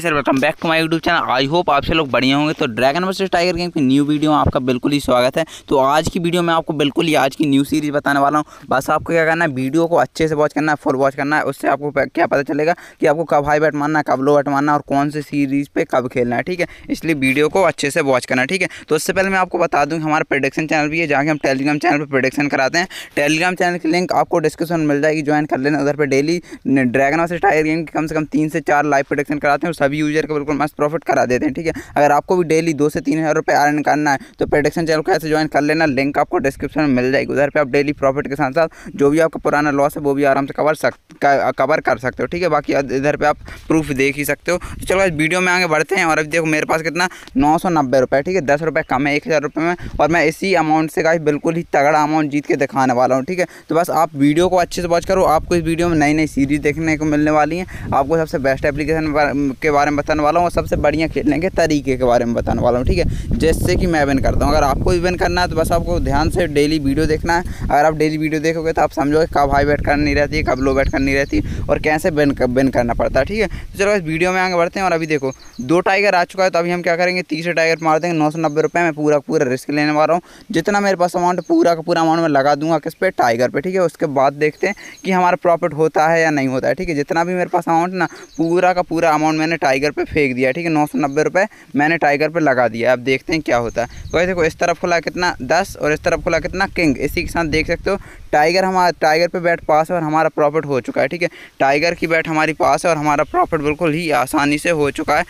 sir welcome back to my YouTube channel I hope आप से लोग बढ़िया होंगे तो ड्रैगन वर्सेस टाइगर गेम की न्यू वीडियो में आपका बिल्कुल ही स्वागत है तो आज की वीडियो में आपको बिल्कुल ही आज की न्यू सीरीज बताने वाला हूँ बस आपको क्या करना है वीडियो को अच्छे से वॉच करना है फुल वॉच करना है उससे आपको क्या पता चलेगा कि आपको कब हाई बैट मारना है कब लो बैट मारना है और कौन से सीरीज़ पर कब खेलना है ठीक है इसलिए वीडियो को अच्छे से वॉच करना है ठीक है तो उससे पहले मैं आपको बता दूँ हमारा प्रोडक्शन चैनल भी है जहाँ हम टेलीग्राम चैनल पर प्रोडक्शन कराते हैं टेलीग्राम चैनल की लिंक आपको डिस्क्रिप्शन मिल जाएगी ज्वाइन कर लेना उधर पर daily dragon versus tiger game की कम से कम तीन से चार लाइव प्रोडक्शन कराते हैं सभी यूजर को बिल्कुल मस्त प्रॉफिट करा देते हैं ठीक है अगर आपको भी डेली दो से तीन हज़ार रुपये अर्न करना है तो प्रोडक्शन चैनल को ऐसे ज्वाइन कर लेना लिंक आपको डिस्क्रिप्शन में मिल जाएगी उधर पर आप डेली प्रॉफिट के साथ साथ जो भी आपका पुराना लॉस है वो भी आराम से कवर सक कवर कर सकते हो ठीक है बाकी इधर पर आप प्रूफ देख ही सकते हो तो चलो वीडियो में आगे बढ़ते हैं और अभी देखो मेरे पास कितना नौ सौ नब्बे रुपये ठीक है दस रुपये कम है एक हज़ार रुपये में और मैं इसी अमाउंट से का बिल्कुल ही तगड़ा अमाउंट जीत के दिखाने वाला हूँ ठीक है तो बस आप वीडियो को अच्छे से वॉच करो आपको इस वीडियो में नई नई सीरीज़ देखने को मिलने वाली हैं आपको सबसे बेस्ट एप्लीकेशन के बारे में बताने वाला हूँ और सबसे बढ़िया खेलने के तरीके के बारे में बताने वाला हूँ ठीक है जैसे कि मैं विन करता हूँ अगर आपको भी विन करना है तो बस आपको ध्यान से डेली वीडियो देखना है अगर आप डेली वीडियो देखोगे तो आप समझोगे कब हाई बैट करनी रहती है कब लो बैट करनी रहती है और कैसे विन विन करना पड़ता है ठीक है तो चलो इस वीडियो में आगे बढ़ते हैं और अभी देखो दो टाइगर आ चुका है तो अभी हम क्या करेंगे तीसरे टाइगर मार देंगे नौ सौ नब्बे में पूरा पूरा रिस्क लेने वाला हूँ जितना मेरे पास अमाउंट पूरा का पूरा अमाउंट मैं लगा दूंगा किस पे टाइगर पर ठीक है उसके बाद देखते हैं कि हमारा प्रॉफिट होता है या नहीं होता है ठीक है जितना भी मेरे पास अमाउंट ना पूरा का पूरा अमाउंट मैंने मैंने टाइगर पे फेंक दिया ठीक है नौ सौ नब्बे रुपये मैंने टाइगर पे लगा दिया अब देखते हैं क्या होता है तो देखो इस तरफ खुला कितना दस और इस तरफ खुला कितना किंग इसी के साथ देख सकते हो टाइगर हमारा टाइगर पे बैट पास है और हमारा प्रॉफिट हो चुका है ठीक है टाइगर की बैट हमारी पास है और हमारा प्रॉफिट बिल्कुल ही आसानी से हो चुका है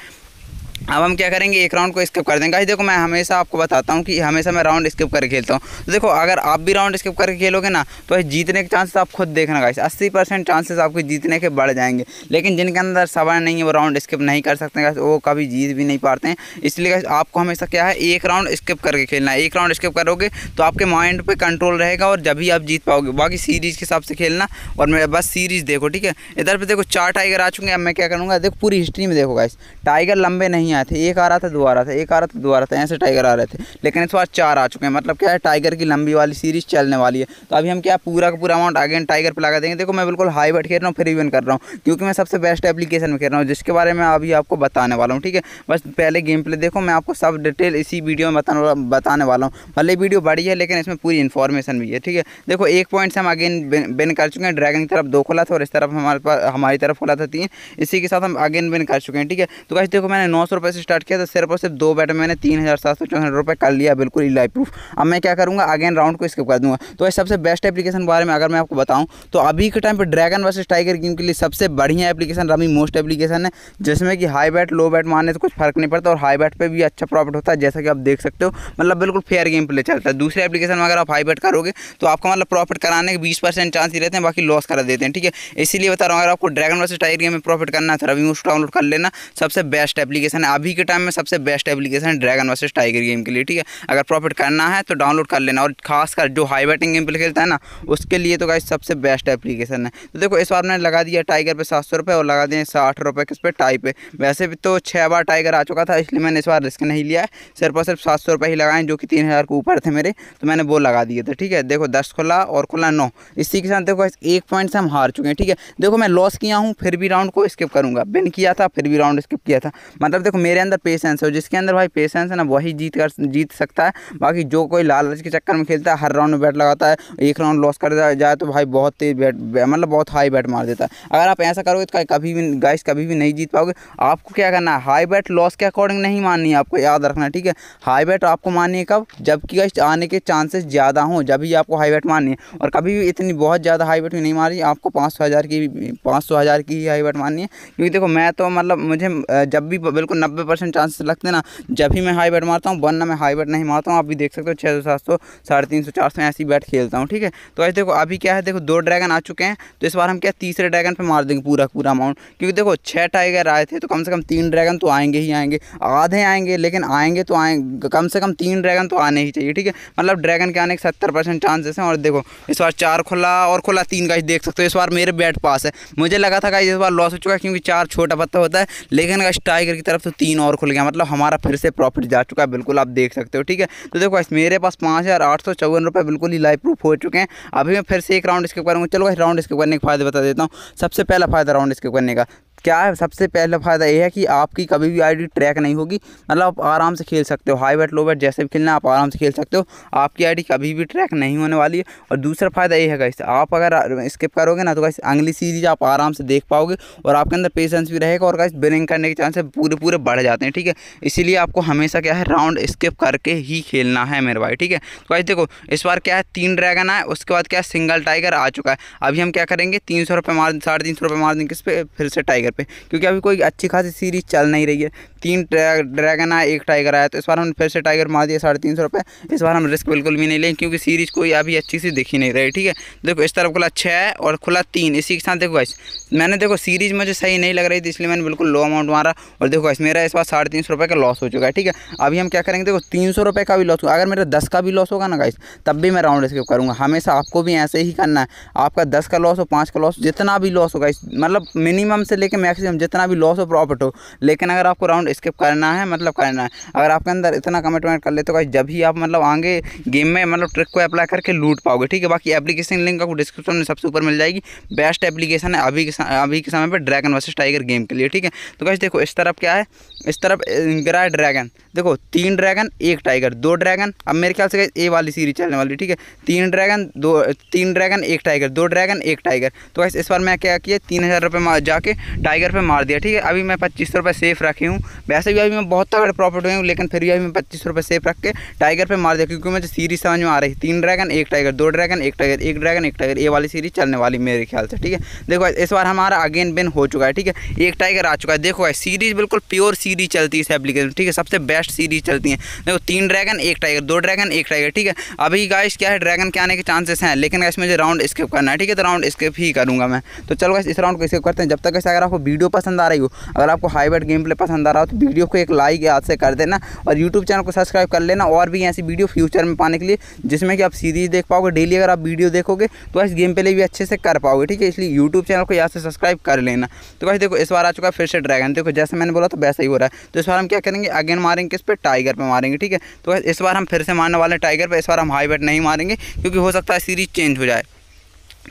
अब हम क्या करेंगे एक राउंड को स्किप कर देंगे देखो मैं हमेशा आपको बताता हूँ कि हमेशा मैं राउंड स्किप करके खेलता हूँ तो देखो अगर आप भी राउंड स्किप करके खेलोगे ना तो जीतने के चांसेस आप खुद देखना गाइस अस्सी परसेंट चांसेस आपके जीतने के बढ़ जाएंगे लेकिन जिनके अंदर सबर नहीं है वो राउंड स्किप नहीं कर सकते वो कभी जीत भी नहीं पाते हैं इसलिए गाइस आपको हमेशा क्या है एक राउंड स्किप करके खेलना है एक राउंड स्किप करोगे तो आपके माइंड पर कंट्रोल रहेगा और जब भी आप जीत पाओगे बाकी सीरीज़ के हिसाब से खेलना और मेरे बस सीरीज़ देखो ठीक है इधर पर देखो चार टाइगर आ चुके हैं अब मैं क्या करूँगा देखो पूरी हिस्ट्री में देखो गाइस टाइगर लंबे नहीं नहीं आए थे एक आ रहा था दो आ रहा था एक आ रहा था दो आ रहा था ऐसे टाइगर आ रहे थे लेकिन इस बार चार आ चुके हैं मतलब क्या है टाइगर की लंबी वाली सीरीज चलने वाली है तो अभी हम क्या पूरा का पूरा अमाउंट अगेन टाइगर पर लगा देंगे देखो मैं बिल्कुल हाई बट खेल रहा हूँ फिर इवन कर रहा हूँ क्योंकि मैं सबसे बेस्ट एप्लीकेशन में खेल रहा हूँ जिसके बारे में अभी आपको बताने वाला हूँ ठीक है बस पहले गेम प्ले देखो मैं आपको सब डिटेल इसी वीडियो में बताने बताने वाला हूँ भले वीडियो बड़ी है लेकिन इसमें पूरी इन्फॉर्मेशन भी है ठीक है देखो एक पॉइंट से हम अगेन बिन कर चुके हैं ड्रैगन की तरफ दो खोला था और इस तरफ हमारे पास हमारी तरफ खोला था तीन इसी के साथ हम अगेन बिन कर चुके हैं ठीक है तो कैसे देखो मैंने नौ सौ रुपये से स्टार्ट किया था तो सिर्फ और सिर्फ दो बैट में मैंने तीन हज़ार सात सौ चौंसठ रुपये कर लिया बिल्कुल ई लाइफ प्रूफ अब मैं क्या करूँगा अगेन राउंड को स्किप कर दूँगा तो ये सबसे बेस्ट एप्लीकेशन के बारे में अगर मैं आपको बताऊँ तो अभी के टाइम पर ड्रैगन वर्सेस टाइगर गेम के लिए सबसे बढ़िया एप्लीकेशन रमी मोस्ट एप्लीकेशन है जिसमें कि हाई बैट लो बैट मारने से कुछ फर्क नहीं पड़ता और हाई बैट पर भी अच्छा प्रॉफिट होता है जैसा कि आप देख सकते हो मतलब बिल्कुल फेयर गेम प्ले चलता है दूसरे एप्लीकेशन में अगर आप हाई बैट करोगे तो आपका मतलब प्रॉफिट कराने के बीस परसेंट चांस ही रहते हैं बाकी लॉस करा देते हैं ठीक है इसीलिए बता रहा हूँ अगर आपको ड्रैगन वर्सेस टाइगर गेम में प्रॉफिट करना है तो रवि मोस्ट डाउनलोड कर लेना सबसे बेस्ट एप्लीकेशन है अभी के टाइम में सबसे बेस्ट एप्लीकेशन है ड्रैगन वर्सेस टाइगर गेम के लिए ठीक है अगर प्रॉफिट करना है तो डाउनलोड कर लेना और खासकर जो हाई बैटिंग गेम पर खेलता है ना उसके लिए तो गाइस सबसे बेस्ट एप्लीकेशन है तो देखो इस बार मैंने लगा दिया टाइगर पे सात सौ रुपये और लगा दिए साठ रुपये किस पे टाई पे वैसे भी तो छः बार टाइगर आ चुका था इसलिए मैंने इस बार रिस्क नहीं लिया है सिर्फ और सिर्फ सात सौ रुपये ही लगाए जो कि तीन हज़ार के ऊपर थे मेरे तो मैंने वो लगा दिए थे ठीक है देखो दस खुला और खुला नौ इसी के साथ देखो एक पॉइंट से हम हार चुके हैं ठीक है देखो मैं लॉस किया हूँ फिर भी राउंड को स्किप करूँगा बिन किया था फिर भी राउंड स्किप किया था मतलब देखो मेरे अंदर पेशेंस है जिसके अंदर भाई पेशेंस है ना वही जीत कर जीत सकता है बाकी जो कोई लालच के चक्कर में खेलता है हर राउंड में बैट लगाता है एक राउंड लॉस कर जाए तो भाई बहुत तेज बैट मतलब बहुत हाई बैट मार देता है अगर आप ऐसा करोगे तो कभी भी गाइस कभी भी नहीं जीत पाओगे आपको क्या करना है हाई बैट लॉस के अकॉर्डिंग नहीं माननी है आपको याद रखना ठीक है हाई बैट आपको माननी है कब जबकि गाइस आने के चांसेस ज़्यादा हों जब ही आपको हाई बैट माननी है और कभी भी इतनी बहुत ज़्यादा हाई बैट नहीं मारी आपको पाँच सौ हज़ार की पाँच सौ हज़ार की ही हाई बैट माननी है क्योंकि देखो मैं तो मतलब मुझे जब भी बिल्कुल नब्बे परसेंट चांसेस लगते ना जब भी मैं हाई बैट मारता हूँ वरना मैं हाई बैट नहीं मारता हूँ आप भी देख सकते हो छः सौ सात सौ साढ़े तीन सौ चार सौ ऐसी बैट खेलता हूँ ठीक है तो ऐसे देखो अभी क्या है देखो दो ड्रैगन आ चुके हैं तो इस बार हम क्या तीसरे ड्रैगन पर मार देंगे पूरा पूरा अमाउंट क्योंकि देखो छः टाइगर आए थे तो कम से कम तीन ड्रैगन तो आएंगे ही आएंगे आधे आएंगे लेकिन आएंगे तो आएंगे कम से कम तीन ड्रैगन तो आने ही चाहिए ठीक है मतलब ड्रैगन के आने के सत्तर परसेंट चांसेस हैं और देखो इस बार चार खुला और खुला तीन का देख सकते हो इस बार मेरे बैट पास है मुझे लगा था इस बार लॉस हो चुका है क्योंकि चार छोटा पत्ता होता है लेकिन अगर टाइगर की तरफ से तीन और खुल गया मतलब हमारा फिर से प्रॉफिट जा चुका है बिल्कुल आप देख सकते हो ठीक है तो देखो इस मेरे पास पाँच हज़ार आठ सौ चौवन रुपये बिल्कुल ही लाइव प्रूफ हो चुके हैं अभी मैं फिर से एक राउंड स्किप करूँगा चलो इस राउंड स्किप करने के फायदे बता देता हूँ सबसे पहला फ़ायदा राउंड स्किप करने का क्या है सबसे पहला फ़ायदा ये है कि आपकी कभी भी आईडी ट्रैक नहीं होगी मतलब आप आराम से खेल सकते हो हाई बैट लो बैट जैसे भी खेलना आप आराम से खेल सकते हो आपकी आईडी कभी भी ट्रैक नहीं होने वाली है और दूसरा फ़ायदा ये है कैसे आप अगर स्किप करोगे ना तो कैसे अगली सीरीज आप आराम से देख पाओगे और आपके अंदर पेशेंस भी रहेगा और कैसे बिलिंग करने के चांसेस पूरे पूरे बढ़ जाते हैं ठीक है इसीलिए आपको हमेशा क्या है राउंड स्किप करके ही खेलना है मेरे भाई ठीक है तो कैसे देखो इस बार क्या है तीन ड्रैगन आए उसके बाद क्या है सिंगल टाइगर आ चुका है अभी हम क्या करेंगे तीन सौ रुपये मार साढ़े तीन सौ रुपये मार देंगे किस पे फिर से टाइगर पे क्योंकि अभी कोई अच्छी खासी सीरीज चल नहीं रही है तीन ड्रैगन आया एक टाइगर आया तो इस बार हमने फिर से टाइगर मार दिया साढ़े तीन सौ रुपये इस बार हम रिस्क बिल्कुल भी नहीं लेंगे क्योंकि सीरीज कोई अभी अच्छी सी दिखी नहीं रही ठीक है देखो इस तरफ खुला छः है और खुला तीन इसी के साथ देखो इस मैंने देखो सीरीज मुझे सही नहीं लग रही थी इसलिए मैंने बिल्कुल लो अमाउंट मारा और देखो इस मेरा इस बार साढ़े तीन सौ रुपये का लॉस हो चुका है ठीक है अभी हम क्या करेंगे देखो तीन सौ रुपये का भी लॉस होगा अगर मेरा दस का भी लॉस होगा ना गाइस तब भी मैं राउंड स्किप करूँगा हमेशा आपको भी ऐसे ही करना है आपका दस का लॉस हो पाँच का लॉस जितना भी लॉस होगा मतलब मिनिमम से लेकर मैक्सिमम जितना भी लॉस हो प्रॉफिट हो लेकिन अगर आपको राउंड स्किप करना है मतलब करना है अगर आपके अंदर इतना कमिटमेंट कर लेते हो गाइस जब ही आप मतलब आगे गेम में मतलब ट्रिक को अप्लाई करके लूट पाओगे ठीक है बाकी एप्लीकेशन लिंक आपको डिस्क्रिप्शन में सबसे ऊपर मिल जाएगी बेस्ट एप्लीकेशन है अभी अभी के समय पर ड्रैगन वर्सेस टाइगर गेम के लिए ठीक है तो कैसे देखो इस तरफ क्या है इस तरफ गिरा ड्रैगन देखो तीन ड्रैगन एक टाइगर दो ड्रैगन अब मेरे ख्याल से ए वाली सीरीज चलने वाली ठीक है तीन ड्रैगन दो तीन ड्रैगन एक टाइगर दो ड्रैगन एक टाइगर तो गाइस इस बार मैं क्या किया तीन हज़ार रुपये जाके टाइगर पे मार दिया ठीक है अभी मैं पच्चीस सौ रुपये सेफ रखी हूँ वैसे भी अभी मैं बहुत तगड़े प्रॉफिट हुए हूँ लेकिन फिर भी अभी मैं पच्चीस रुपये सेफ रख के टाइगर पर मार दिया क्योंकि मुझे सीरीज समझ में आ रही तीन ड्रैगन एक टाइगर दो ड्रैगन एक टाइगर एक ड्रैगन एक टाइगर ये वाली सीरीज चलने वाली मेरे ख्याल से ठीक है देखो इस बार हमारा अगेन बिन हो चुका है ठीक है एक टाइगर आ चुका है देखो सीरीज बिल्कुल प्योर सीरीज चलती है इस एप्लीकेशन ठीक है सबसे बेस्ट सीरीज चलती है देखो तीन ड्रैगन एक टाइगर दो ड्रैगन एक टाइगर ठीक है अभी गाइस क्या है ड्रैगन के आने के चांसेस हैं लेकिन गाइस मुझे राउंड स्किप करना है ठीक है तो राउंड स्किप ही करूँगा मैं तो चलो गाइस इस राउंड को स्किप करते हैं जब तक गाइस अगर आपको वीडियो पसंद आ रही हो अगर आपको हाईबर्ड गेम प्ले पसंद आ रहा हो तो वीडियो को एक लाइक याद से कर देना और यूट्यूब चैनल को सब्सक्राइब कर लेना और भी ऐसी वीडियो फ्यूचर में पाने के लिए जिसमें कि आप सीरीज़ देख पाओगे डेली अगर आप वीडियो देखोगे तो इस गेम प्ले भी अच्छे से कर पाओगे ठीक है इसलिए यूट्यूब चैनल को याद से सब्सक्राइब कर लेना तो वैसे देखो इस बार आ चुका है फिर से ड्रैगन देखो जैसे मैंने बोला तो वैसे ही हो रहा है तो इस बार हम क्या करेंगे अगेन मारेंगे किस पर टाइगर पर मारेंगे ठीक है तो इस बार हम फिर से मारने वाले टाइगर पर इस बार हम हाई बैट नहीं मारेंगे क्योंकि हो सकता है सीरीज़ चेंज हो जाए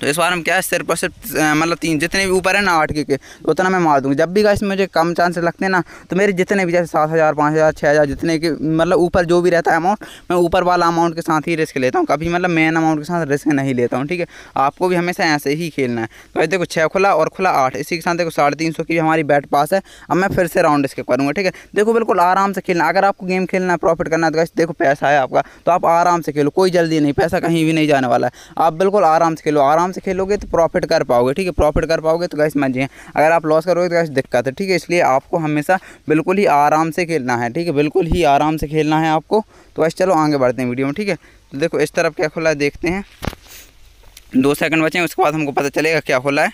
तो इस बार हम क्या है सिर्फ और सिर्फ मतलब तीन जितने भी ऊपर है ना आठ के, के तो उतना मैं मार दूँगी जब भी गाइस मुझे कम चांस लगते हैं ना तो मेरे जितने भी जैसे सात हज़ार पाँच हज़ार छः हज़ार जितने के मतलब ऊपर जो भी रहता है अमाउंट मैं ऊपर वाला अमाउंट के साथ ही रिस्क लेता हूँ कभी मतलब मेन अमाउंट के साथ रिस्क नहीं लेता हूँ ठीक है आपको भी हमेशा ऐसे ही खेलना है तो देखो छः खुला और खुला आठ इसी के साथ देखो साढ़े तीन सौ की हमारी बैट पास है अब मैं फिर से राउंड स्किप करूँगा ठीक है देखो बिल्कुल आराम से खेलना अगर आपको गेम खेलना है प्रॉफिट करना है तो देखो पैसा है आपका तो आप आराम से खेलो कोई जल्दी नहीं पैसा कहीं भी नहीं जाने वाला है आप बिल्कुल आराम से खेलो आराम आराम से खेलोगे तो प्रॉफिट कर पाओगे ठीक है प्रॉफिट कर पाओगे तो गैस मजिए अगर आप लॉस करोगे तो गैस दिक्कत है ठीक है इसलिए आपको हमेशा बिल्कुल ही आराम से खेलना है ठीक है बिल्कुल ही आराम से खेलना है आपको तो गैस चलो आगे बढ़ते हैं वीडियो में ठीक है तो देखो इस तरफ क्या खुला है देखते हैं दो सेकंड बचे हैं उसके बाद हमको पता चलेगा क्या खुला है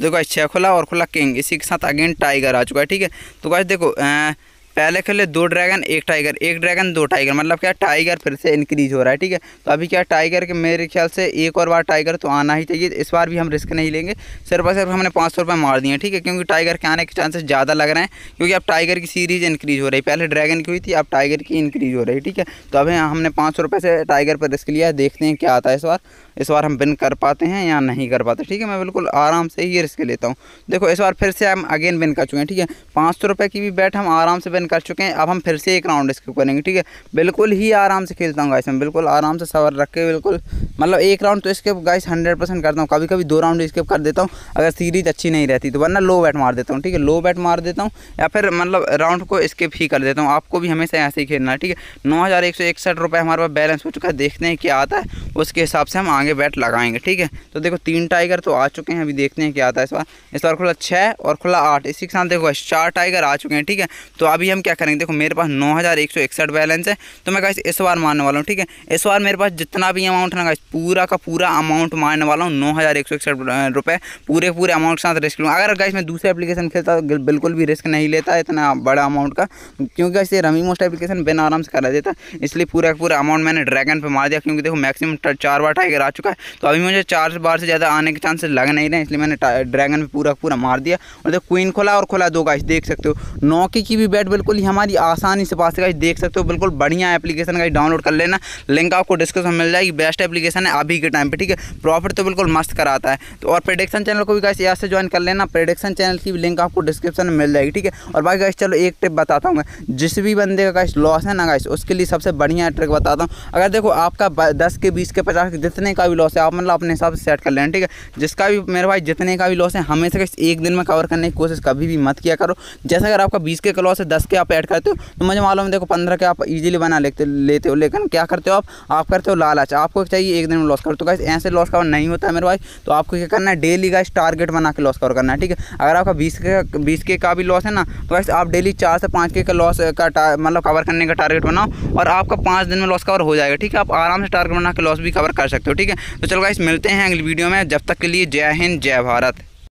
देखो छः खुला और खुला किंग इसी के साथ अगेन टाइगर आ चुका है ठीक है तो गैस देखो पहले खेले दो ड्रैगन एक टाइगर एक ड्रैगन दो टाइगर मतलब क्या टाइगर फिर से इंक्रीज हो रहा है ठीक है तो अभी क्या टाइगर के मेरे ख्याल से एक और बार टाइगर तो आना ही चाहिए इस बार भी हम रिस्क नहीं लेंगे सिर्फ और सिर्फ हमने पाँच सौ रुपये मार दिए ठीक है क्योंकि टाइगर के आने के चांसेस ज़्यादा लग रहे हैं क्योंकि अब टाइगर की सीरीज़ इंक्रीज हो रही है पहले ड्रैगन की हुई थी अब टाइगर की इंक्रीज हो रही है ठीक है तो अभी हमने पाँच सौ से टाइगर पर रिस्क लिया है देखते हैं क्या आता है इस बार इस बार हम बिन कर पाते हैं या नहीं कर पाते ठीक है मैं बिल्कुल आराम से ही रिस्क लेता हूँ देखो इस बार फिर से हम अगेन बिन कर चुके हैं ठीक है पाँच सौ की भी बैट हम आराम से डन कर चुके हैं अब हम फिर से एक राउंड स्किप करेंगे ठीक है बिल्कुल ही आराम से खेलता हूँ गाइस मैं बिल्कुल आराम से सवर रख के बिल्कुल मतलब एक राउंड तो स्किप गाइस हंड्रेड परसेंट करता हूँ कभी कभी दो राउंड स्किप कर देता हूँ अगर सीरीज अच्छी नहीं रहती तो वरना लो बैट मार देता हूँ ठीक है लो बैट मार देता हूँ या फिर मतलब राउंड को स्किप ही कर देता हूँ आपको भी हमेशा ऐसे ही खेलना है ठीक है नौ हज़ार एक सौ इकसठ रुपये हमारे पास बैलेंस हो चुका है देखते हैं क्या आता है उसके हिसाब से हम आगे बैट लगाएंगे ठीक है तो देखो तीन टाइगर तो आ चुके हैं अभी देखते हैं क्या आता है इस बार इस बार खुला छः और खुला आठ इसी के साथ देखो चार टाइगर आ चुके हैं ठीक है तो अभी हम क्या करेंगे देखो मेरे पास नौ हज़ार एक सौ इकसठ बैलेंस है तो मैं कहा इस बार मारने वाला हूँ ठीक है इस बार मेरे पास जितना भी अमाउंट है ना गाइस पूरा का पूरा अमाउंट मारने वाला हूँ नौ हज़ार एक सौ इकसठ रुपये पूरे पूरे अमाउंट के साथ रिस्क लूँगा अगर गाइस मैं दूसरे एप्लीकेशन खेलता तो बिल्कुल भी रिस्क नहीं लेता इतना बड़ा अमाउंट का क्योंकि गाइस रमी मोस्ट एप्लीकेशन बिना आराम से करा देता इसलिए पूरा पूरा अमाउंट मैंने ड्रैगन पर मार दिया क्योंकि देखो मैक्सिमम चार बार टाइगर आ चुका है तो अभी मुझे चार बार से ज़्यादा आने के चांसेस लग नहीं रहे इसलिए मैंने ड्रैगन पर पूरा पूरा मार दिया और देखो क्वीन खोला और खोला दो गाइस देख सकते हो नौकी की भी बैट बिल्कुल बिल्कुल ही हमारी आसानी से पास गाइस देख सकते हो बिल्कुल बढ़िया एप्लीकेशन गाइस डाउनलोड कर लेना लिंक आपको डिस्क्रिप्शन मिल जाएगी बेस्ट एप्लीकेशन है अभी के टाइम पर ठीक है प्रॉफिट तो बिल्कुल मस्त कराता है तो और प्रेडिक्शन चैनल को भी गाइस यहाँ से ज्वाइन कर लेना प्रेडिक्शन चैनल की लिंक आपको डिस्क्रिप्शन में मिल जाएगी ठीक है और बाकी गाइस चलो एक टिप बताता हूँ मैं जिस भी बंदे का गाइस लॉस है ना गाइस उसके लिए सबसे बढ़िया ट्रिक बताता हूँ अगर देखो आपका दस के बीस के पचास के जितने का भी लॉस है आप मतलब अपने हिसाब से सेट कर लेना ठीक है जिसका भी मेरे भाई जितने का भी लॉस है हमेशा एक दिन में कवर करने की कोशिश कभी भी मत किया करो जैसे अगर आपका बीस के का लॉस है दस के आप ऐड करते हो तो मुझे मालूम है देखो पंद्रह के आप इजीली बना लेते लेते हो लेकिन क्या करते हो आप आप करते हो लालच आपको चाहिए एक दिन में लॉस करो तो गाइस ऐसे लॉस कवर नहीं होता है मेरे भाई तो आपको क्या करना है डेली गाइस टारगेट बना के लॉस कवर करना है ठीक है अगर आपका बीस के बीस के का भी लॉस है ना तो गाइस आप डेली चार से पाँच के का लॉस का मतलब कवर करने का टारगेट बनाओ और आपका पाँच दिन में लॉस कवर हो जाएगा ठीक है आप आराम से टारगेट बना के लॉस भी कवर कर सकते हो ठीक है तो चलो गाइस मिलते हैं अगली वीडियो में जब तक के लिए जय हिंद जय भारत